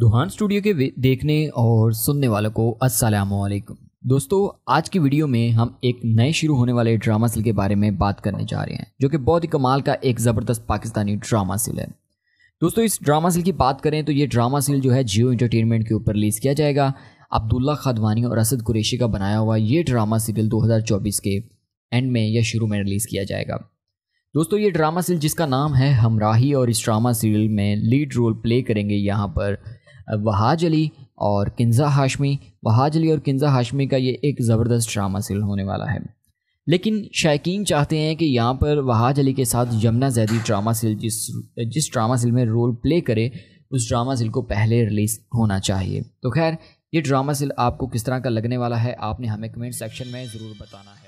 दुहान studio के देखने और सुनने वालों को अस्सलाम वालेकुम दोस्तों आज की वीडियो में हम एक नए शुरू होने वाले ड्रामा सिल के बारे में बात करने जा रहे हैं जो कि बहुत ही कमाल का एक ज़बरदस्त पाकिस्तानी ड्रामा सिल है दोस्तों इस ड्रामा सिल की बात करें तो ये ड्रामा सिल जो है जियो इंटरटेनमेंट के ऊपर रिलीज़ किया जाएगा अब्दुल्ला खादवानी और असद कुरेशी का बनाया हुआ ये ड्रामा सीरियल 2024 के एंड में या शुरू में रिलीज़ किया जाएगा दोस्तों ये ड्रामा सीरियल जिसका नाम है हमराही और इस ड्रामा सीरियल में लीड रोल प्ले करेंगे यहाँ पर वहाज अली और किन्ज़ा हाशमी वहाज अली और किन्ज़ा हाशमी का ये एक ज़बरदस्त ड्रामा सील होने वाला है लेकिन शायकीन चाहते हैं कि यहाँ पर वहाज अली के साथ यमुना जैदी ड्रामा सील जिस जिस ड्रामा सील में रोल प्ले करे उस ड्रामा सील को पहले रिलीज़ होना चाहिए तो खैर ये ड्रामा सील आपको किस तरह का लगने वाला है आपने हमें कमेंट सेक्शन में ज़रूर बताना है